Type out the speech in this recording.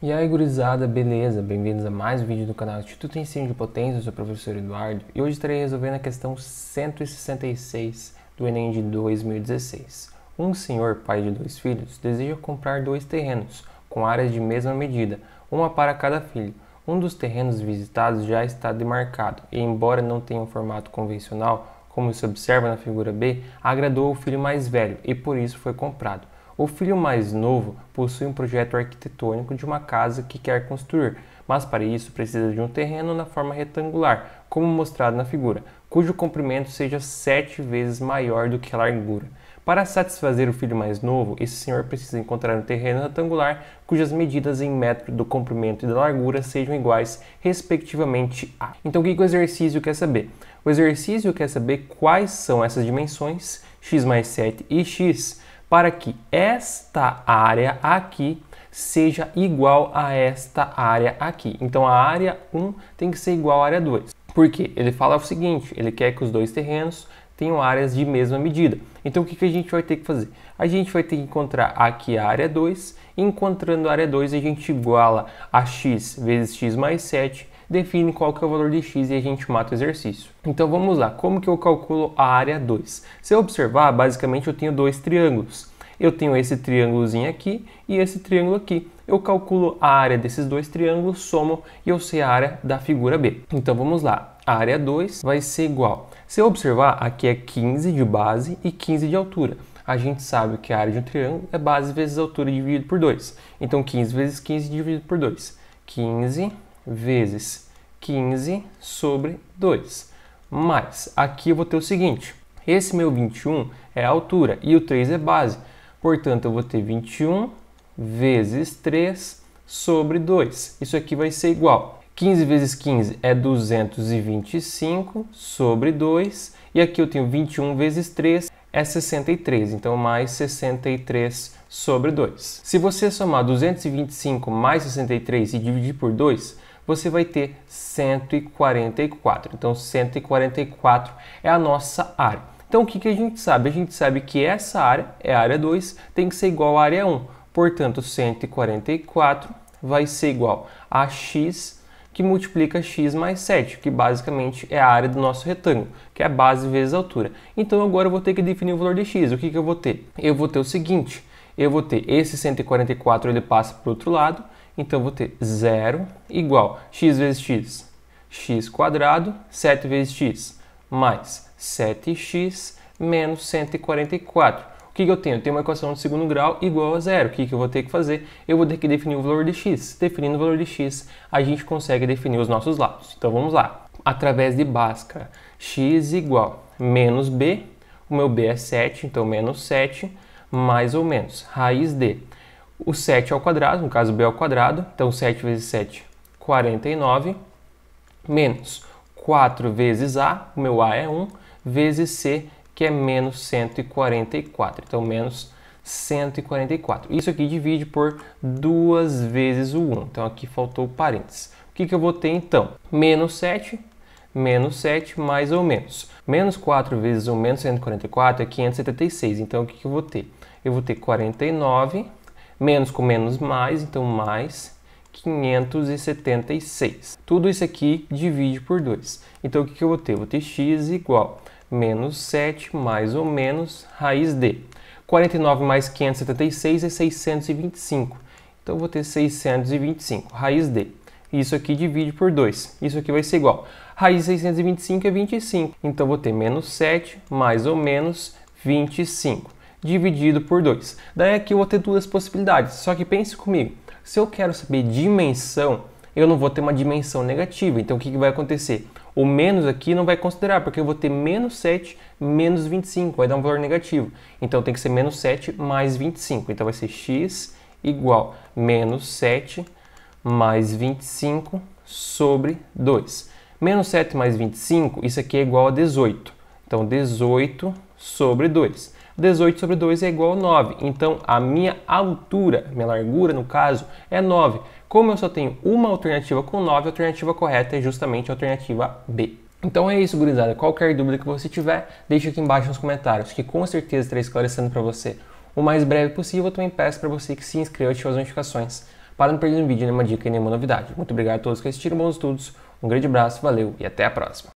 E aí gurizada, beleza? Bem-vindos a mais um vídeo do canal Instituto Ensino de Potência, eu sou o professor Eduardo e hoje estarei resolvendo a questão 166 do Enem de 2016. Um senhor, pai de dois filhos, deseja comprar dois terrenos com áreas de mesma medida, uma para cada filho. Um dos terrenos visitados já está demarcado e, embora não tenha um formato convencional, como se observa na figura B, agradou o filho mais velho e por isso foi comprado. O filho mais novo possui um projeto arquitetônico de uma casa que quer construir, mas para isso precisa de um terreno na forma retangular, como mostrado na figura, cujo comprimento seja sete vezes maior do que a largura. Para satisfazer o filho mais novo, esse senhor precisa encontrar um terreno retangular cujas medidas em metro do comprimento e da largura sejam iguais, respectivamente a. Então, o que o exercício quer saber? O exercício quer saber quais são essas dimensões, x mais 7 e x, para que esta área aqui seja igual a esta área aqui. Então a área 1 tem que ser igual à área 2. Por quê? Ele fala o seguinte, ele quer que os dois terrenos tenham áreas de mesma medida. Então o que, que a gente vai ter que fazer? A gente vai ter que encontrar aqui a área 2, encontrando a área 2 a gente iguala a x vezes x mais 7 define qual que é o valor de x e a gente mata o exercício. Então vamos lá, como que eu calculo a área 2? Se eu observar, basicamente eu tenho dois triângulos. Eu tenho esse triângulozinho aqui e esse triângulo aqui. Eu calculo a área desses dois triângulos, somo e eu sei a área da figura B. Então vamos lá, a área 2 vai ser igual. Se eu observar, aqui é 15 de base e 15 de altura a gente sabe que a área de um triângulo é base vezes altura dividido por 2. Então, 15 vezes 15 dividido por 2. 15 vezes 15 sobre 2. Mas aqui eu vou ter o seguinte, esse meu 21 é a altura e o 3 é base. Portanto, eu vou ter 21 vezes 3 sobre 2. Isso aqui vai ser igual. 15 vezes 15 é 225 sobre 2. E aqui eu tenho 21 vezes 3 é 63, então mais 63 sobre 2. Se você somar 225 mais 63 e dividir por 2, você vai ter 144. Então, 144 é a nossa área. Então, o que, que a gente sabe? A gente sabe que essa área, é a área 2, tem que ser igual à área 1. Portanto, 144 vai ser igual a x que multiplica x mais 7, que basicamente é a área do nosso retângulo, que é a base vezes a altura. Então agora eu vou ter que definir o valor de x. O que, que eu vou ter? Eu vou ter o seguinte, eu vou ter esse 144, ele passa para o outro lado, então vou ter 0 igual x vezes x, x quadrado, 7 vezes x, mais 7x menos 144. O que, que eu tenho? Eu tenho uma equação de segundo grau igual a zero. O que, que eu vou ter que fazer? Eu vou ter que definir o valor de x. Definindo o valor de x, a gente consegue definir os nossos lados. Então vamos lá. Através de Bhaskara, x igual menos b, o meu b é 7, então menos 7, mais ou menos, raiz de o 7 ao quadrado, no caso b ao quadrado, então 7 vezes 7, 49, menos 4 vezes a, o meu a é 1, vezes c, que é menos 144, então menos 144. Isso aqui divide por 2 vezes o 1, então aqui faltou parênteses. O que, que eu vou ter então? Menos 7 menos 7, mais ou menos. Menos 4 vezes 1, menos 144 é 576. Então, o que, que eu vou ter? Eu vou ter 49 Menos com menos mais, então mais 576. Tudo isso aqui divide por 2. Então o que, eu vou ter? Eu vou ter x igual a menos 7 mais ou menos raiz de 49 mais 576 é 625. Então eu vou ter 625, raiz de. Isso aqui divide por 2. Isso aqui vai ser igual. Raiz de 625 é 25. Então eu vou ter menos 7 mais ou menos 25 dividido por 2. Daí aqui eu vou ter duas possibilidades, só que pense comigo, se eu quero saber dimensão, eu não vou ter uma dimensão negativa, então o que, que vai acontecer? O menos aqui não vai considerar, porque eu vou ter menos 7 menos 25, vai dar um valor negativo. Então tem que ser menos 7 mais 25, então vai ser x igual menos 7 mais 25 sobre 2. Menos 7 mais 25, isso aqui é igual a 18. Então, 18 sobre 2. 18 sobre 2 é igual a 9. Então a minha altura, minha largura no caso, é 9. Como eu só tenho uma alternativa com 9, a alternativa correta é justamente a alternativa B. Então é isso, gurizada. Qualquer dúvida que você tiver, deixa aqui embaixo nos comentários, que com certeza estarei esclarecendo para você. O mais breve possível, eu também peço para você que se inscreva e ative as notificações, para não perder nenhum vídeo, nenhuma dica e nenhuma novidade. Muito obrigado a todos que assistiram, bons estudos, um grande abraço, valeu e até a próxima.